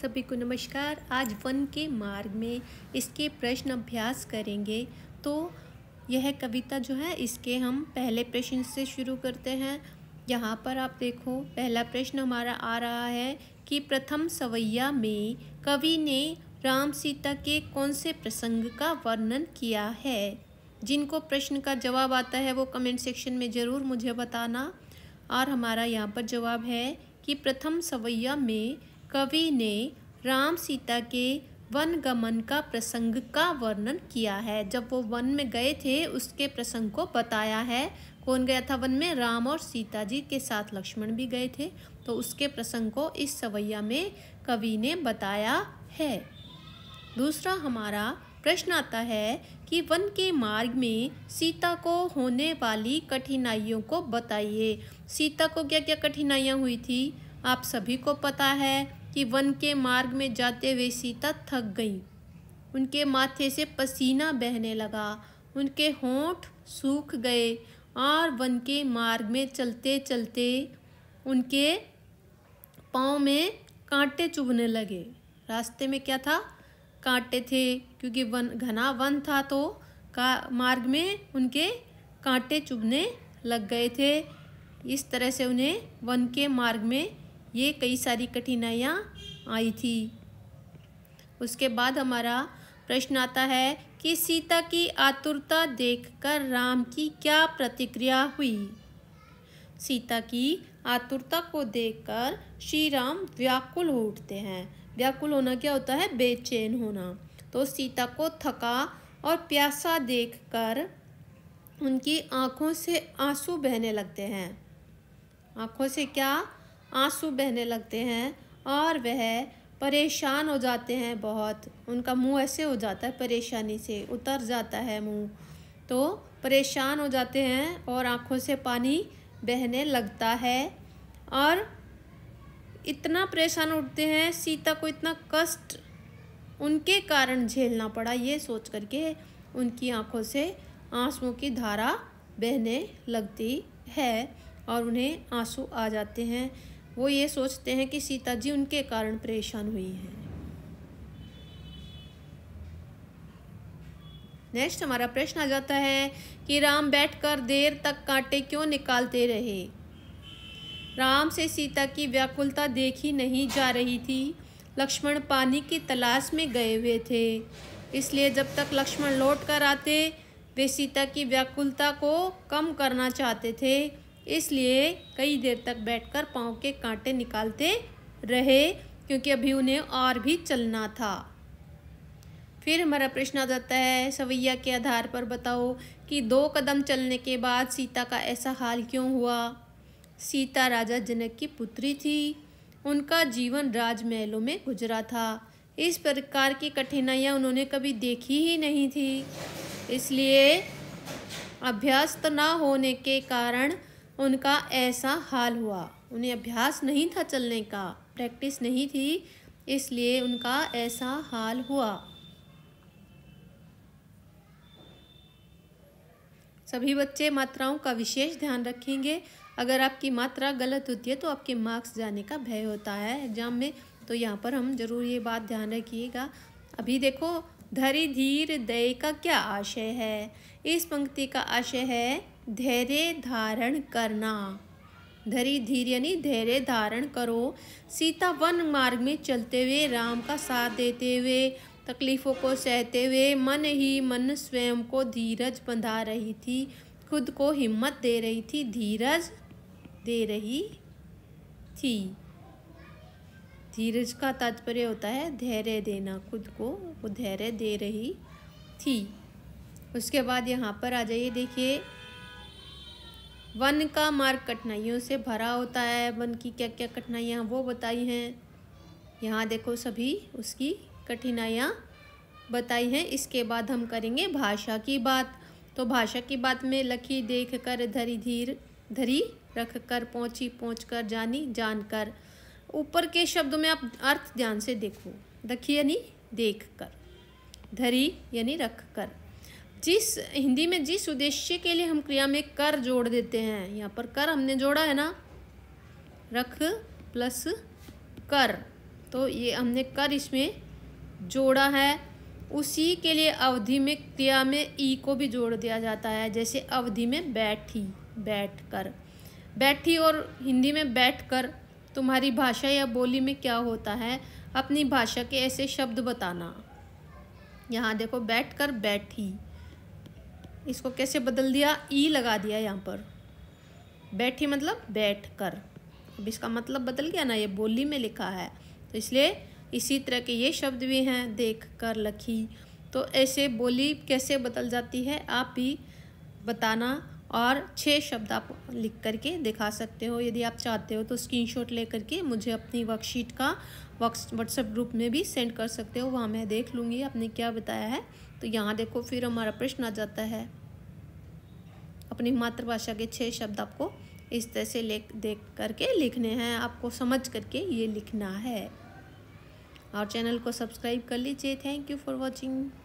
सभी को नमस्कार आज वन के मार्ग में इसके प्रश्न अभ्यास करेंगे तो यह कविता जो है इसके हम पहले प्रश्न से शुरू करते हैं यहाँ पर आप देखो पहला प्रश्न हमारा आ रहा है कि प्रथम सवैया में कवि ने राम सीता के कौन से प्रसंग का वर्णन किया है जिनको प्रश्न का जवाब आता है वो कमेंट सेक्शन में ज़रूर मुझे बताना और हमारा यहाँ पर जवाब है कि प्रथम सवैया में कवि ने राम सीता के वन गमन का प्रसंग का वर्णन किया है जब वो वन में गए थे उसके प्रसंग को बताया है कौन गया था वन में राम और सीता जी के साथ लक्ष्मण भी गए थे तो उसके प्रसंग को इस सवैया में कवि ने बताया है दूसरा हमारा प्रश्न आता है कि वन के मार्ग में सीता को होने वाली कठिनाइयों को बताइए सीता को क्या क्या कठिनाइयाँ हुई थी आप सभी को पता है कि वन के मार्ग में जाते हुए सीता थक गई उनके माथे से पसीना बहने लगा उनके होंठ सूख गए और वन के मार्ग में चलते चलते उनके पाँव में कांटे चुभने लगे रास्ते में क्या था कांटे थे क्योंकि वन घना वन था तो का मार्ग में उनके कांटे चुभने लग गए थे इस तरह से उन्हें वन के मार्ग में ये कई सारी कठिनाइयाँ आई थी उसके बाद हमारा प्रश्न आता है कि सीता की आतुरता देखकर राम की क्या प्रतिक्रिया हुई सीता की आतुरता को देखकर श्री राम व्याकुल हो उठते हैं व्याकुल होना क्या होता है बेचैन होना तो सीता को थका और प्यासा देखकर उनकी आंखों से आंसू बहने लगते हैं आंखों से क्या आंसू बहने लगते हैं और वह परेशान हो जाते हैं बहुत उनका मुंह ऐसे हो जाता है परेशानी से उतर जाता है मुंह तो परेशान हो जाते हैं और आँखों से पानी बहने लगता है और इतना परेशान उठते हैं सीता को इतना कष्ट उनके कारण झेलना पड़ा ये सोच करके उनकी आँखों से आंसुओं की धारा बहने लगती है और उन्हें आंसू आ जाते हैं वो ये सोचते हैं कि सीता जी उनके कारण परेशान हुई हैं नेक्स्ट हमारा प्रश्न आ जाता है कि राम बैठकर देर तक कांटे क्यों निकालते रहे राम से सीता की व्याकुलता देखी नहीं जा रही थी लक्ष्मण पानी की तलाश में गए हुए थे इसलिए जब तक लक्ष्मण लौट कर आते वे सीता की व्याकुलता को कम करना चाहते थे इसलिए कई देर तक बैठकर पाँव के कांटे निकालते रहे क्योंकि अभी उन्हें और भी चलना था फिर हमारा प्रश्न आ जाता है सवैया के आधार पर बताओ कि दो कदम चलने के बाद सीता का ऐसा हाल क्यों हुआ सीता राजा जनक की पुत्री थी उनका जीवन राजमहलों में गुजरा था इस प्रकार की कठिनाइयाँ उन्होंने कभी देखी ही नहीं थी इसलिए अभ्यास तो ना होने के कारण उनका ऐसा हाल हुआ उन्हें अभ्यास नहीं था चलने का प्रैक्टिस नहीं थी इसलिए उनका ऐसा हाल हुआ सभी बच्चे मात्राओं का विशेष ध्यान रखेंगे अगर आपकी मात्रा गलत होती है तो आपके मार्क्स जाने का भय होता है एग्जाम में तो यहाँ पर हम जरूर ये बात ध्यान रखिएगा अभी देखो धरी धीर दय का क्या आशय है इस पंक्ति का आशय है धैर्य धारण करना धरी धीरे यानी धैर्य धारण करो सीता वन मार्ग में चलते हुए राम का साथ देते हुए तकलीफ़ों को सहते हुए मन ही मन स्वयं को धीरज बंधा रही थी खुद को हिम्मत दे रही थी धीरज दे रही थी धीरज का तात्पर्य होता है धैर्य देना खुद को वो धैर्य दे रही थी उसके बाद यहाँ पर आ जाइए देखिए वन का मार्ग कठिनाइयों से भरा होता है वन की क्या क्या कठिनाइयाँ वो बताई हैं यहाँ देखो सभी उसकी कठिनाइयाँ बताई हैं इसके बाद हम करेंगे भाषा की बात तो भाषा की बात में लखी देख कर धरी धीर धरी रख कर पहुँची पहुँच कर जानी जान कर ऊपर के शब्दों में आप अर्थ ध्यान से देखो दखी यानी देख कर धरी यानी रख कर जिस हिंदी में जिस उद्देश्य के लिए हम क्रिया में कर जोड़ देते हैं यहाँ पर कर हमने जोड़ा है ना रख प्लस कर तो ये हमने कर इसमें जोड़ा है उसी के लिए अवधि में क्रिया में ई को भी जोड़ दिया जाता है जैसे अवधि में बैठी बैठ कर बैठी और हिंदी में बैठ कर तुम्हारी भाषा या बोली में क्या होता है अपनी भाषा के ऐसे शब्द बताना यहाँ देखो बैठ कर बैठी इसको कैसे बदल दिया ई लगा दिया यहाँ पर बैठी मतलब बैठ कर अब इसका मतलब बदल गया ना ये बोली में लिखा है तो इसलिए इसी तरह के ये शब्द भी हैं देख कर लखी तो ऐसे बोली कैसे बदल जाती है आप भी बताना और छः शब्द आप लिख करके दिखा सकते हो यदि आप चाहते हो तो स्क्रीनशॉट ले करके मुझे अपनी वर्कशीट का व्हाट्सएप ग्रुप में भी सेंड कर सकते हो वहाँ मैं देख लूँगी आपने क्या बताया है तो यहाँ देखो फिर हमारा प्रश्न आ जाता है अपनी मातृभाषा के छः शब्द आपको इस तरह से लेख देख करके लिखने हैं आपको समझ करके ये लिखना है और चैनल को सब्सक्राइब कर लीजिए थैंक यू फॉर वॉचिंग